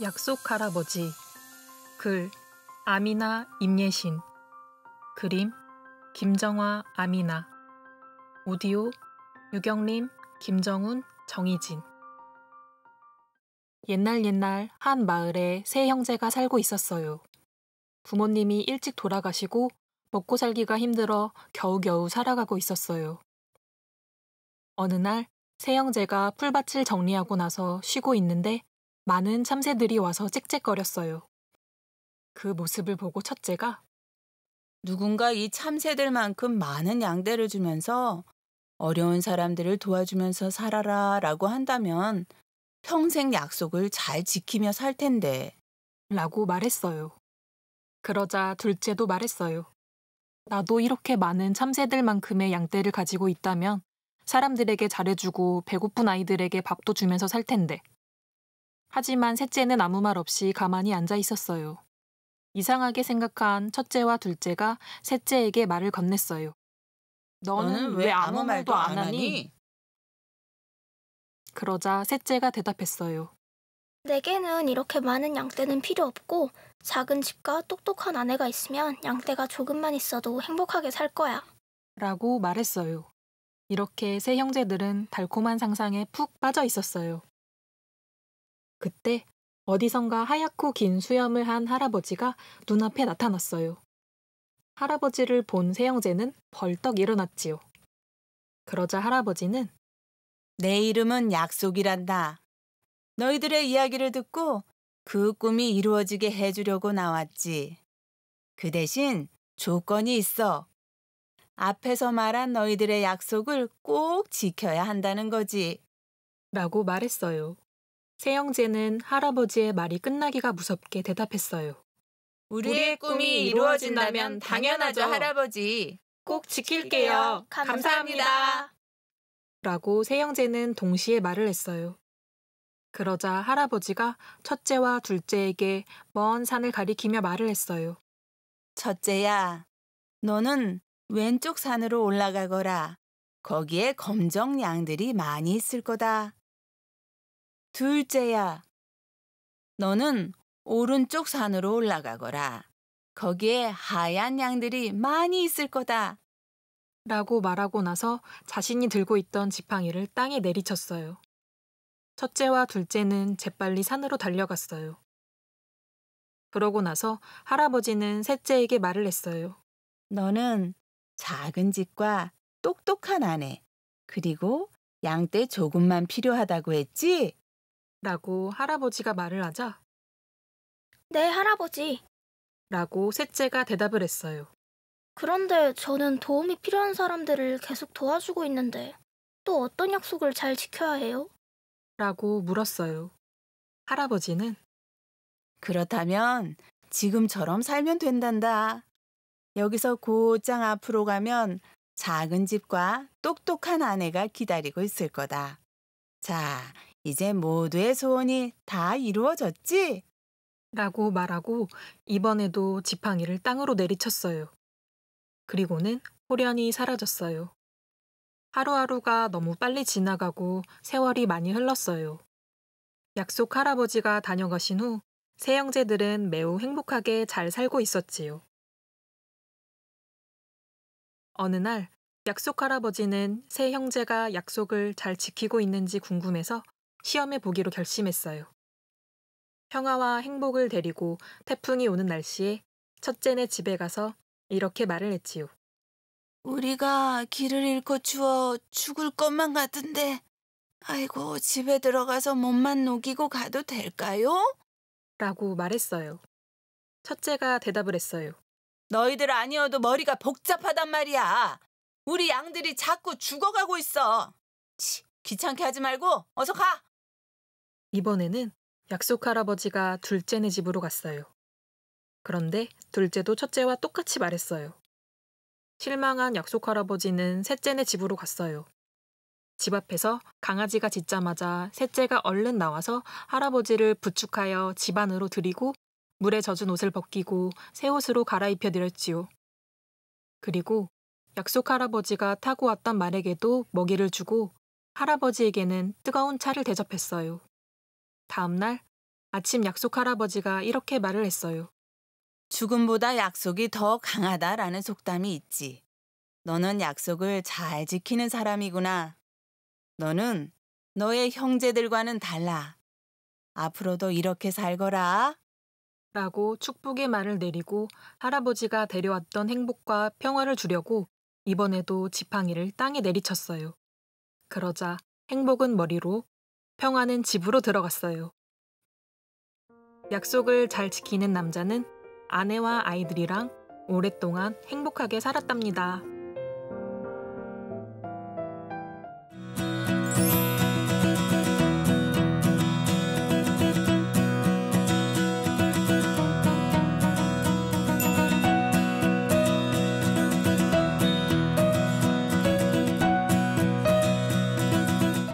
약속 할아버지 글 아미나 임예신 그림 김정화 아미나 오디오 유경림 김정훈 정희진 옛날 옛날 한 마을에 세 형제가 살고 있었어요. 부모님이 일찍 돌아가시고 먹고 살기가 힘들어 겨우겨우 살아가고 있었어요. 어느 날 세 형제가 풀밭을 정리하고 나서 쉬고 있는데 많은 참새들이 와서 짹짹거렸어요. 그 모습을 보고 첫째가 누군가 이 참새들만큼 많은 양대를 주면서 어려운 사람들을 도와주면서 살아라 라고 한다면 평생 약속을 잘 지키며 살 텐데. 라고 말했어요. 그러자 둘째도 말했어요. 나도 이렇게 많은 참새들만큼의 양떼를 가지고 있다면 사람들에게 잘해주고 배고픈 아이들에게 밥도 주면서 살 텐데. 하지만 셋째는 아무 말 없이 가만히 앉아 있었어요. 이상하게 생각한 첫째와 둘째가 셋째에게 말을 건넸어요. 너는, 너는 왜, 아무 말도, 말도 안 하니? 그러자 셋째가 대답했어요. 내게는 이렇게 많은 양떼는 필요 없고 작은 집과 똑똑한 아내가 있으면 양떼가 조금만 있어도 행복하게 살 거야. 라고 말했어요. 이렇게 세 형제들은 달콤한 상상에 푹 빠져 있었어요. 그때 어디선가 하얗고 긴 수염을 한 할아버지가 눈앞에 나타났어요. 할아버지를 본 세영제는 벌떡 일어났지요. 그러자 할아버지는 내 이름은 약속이란다. 너희들의 이야기를 듣고 그 꿈이 이루어지게 해주려고 나왔지. 그 대신 조건이 있어. 앞에서 말한 너희들의 약속을 꼭 지켜야 한다는 거지. 라고 말했어요. 세영제는 할아버지의 말이 끝나기가 무섭게 대답했어요. 우리의 꿈이 이루어진다면 당연하죠, 할아버지. 꼭 지킬게요. 감사합니다. 라고 세영제는 동시에 말을 했어요. 그러자 할아버지가 첫째와 둘째에게 먼 산을 가리키며 말을 했어요. 첫째야, 너는 왼쪽 산으로 올라가거라. 거기에 검정 양들이 많이 있을 거다. 둘째야, 너는 오른쪽 산으로 올라가거라. 거기에 하얀 양들이 많이 있을 거다. 라고 말하고 나서 자신이 들고 있던 지팡이를 땅에 내리쳤어요. 첫째와 둘째는 재빨리 산으로 달려갔어요. 그러고 나서 할아버지는 셋째에게 말을 했어요. 너는 작은 집과 똑똑한 아내, 그리고 양떼 조금만 필요하다고 했지? 라고 할아버지가 말을 하자 네, 할아버지. 라고 셋째가 대답을 했어요. 그런데 저는 도움이 필요한 사람들을 계속 도와주고 있는데 또 어떤 약속을 잘 지켜야 해요? 라고 물었어요. 할아버지는 그렇다면 지금처럼 살면 된단다. 여기서 곧장 앞으로 가면 작은 집과 똑똑한 아내가 기다리고 있을 거다. 자, 이제 모두의 소원이 다 이루어졌지? 라고 말하고 이번에도 지팡이를 땅으로 내리쳤어요. 그리고는 호련이 사라졌어요. 하루하루가 너무 빨리 지나가고 세월이 많이 흘렀어요. 약속 할아버지가 다녀가신 후 세 형제들은 매우 행복하게 잘 살고 있었지요. 어느 날 약속 할아버지는 세 형제가 약속을 잘 지키고 있는지 궁금해서 시험해 보기로 결심했어요. 평화와 행복을 데리고 태풍이 오는 날씨에 첫째네 집에 가서 이렇게 말을 했지요. 우리가 길을 잃고 추워 죽을 것만 같은데, 아이고, 집에 들어가서 몸만 녹이고 가도 될까요? 라고 말했어요. 첫째가 대답을 했어요. 너희들 아니어도 머리가 복잡하단 말이야. 우리 양들이 자꾸 죽어가고 있어. 치, 귀찮게 하지 말고 어서 가. 이번에는 약속 할아버지가 둘째네 집으로 갔어요. 그런데 둘째도 첫째와 똑같이 말했어요. 실망한 약속 할아버지는 셋째네 집으로 갔어요. 집 앞에서 강아지가 짖자마자 셋째가 얼른 나와서 할아버지를 부축하여 집 안으로 들이고 물에 젖은 옷을 벗기고 새 옷으로 갈아입혀 드렸지요. 그리고 약속 할아버지가 타고 왔던 말에게도 먹이를 주고 할아버지에게는 뜨거운 차를 대접했어요. 다음날 아침 약속 할아버지가 이렇게 말을 했어요. 죽음보다 약속이 더 강하다라는 속담이 있지. 너는 약속을 잘 지키는 사람이구나. 너는 너의 형제들과는 달라. 앞으로도 이렇게 살거라. 라고 축복의 말을 내리고 할아버지가 데려왔던 행복과 평화를 주려고 이번에도 지팡이를 땅에 내리쳤어요. 그러자 행복은 머리로, 평화는 집으로 들어갔어요. 약속을 잘 지키는 남자는 아내와 아이들이랑 오랫동안 행복하게 살았답니다.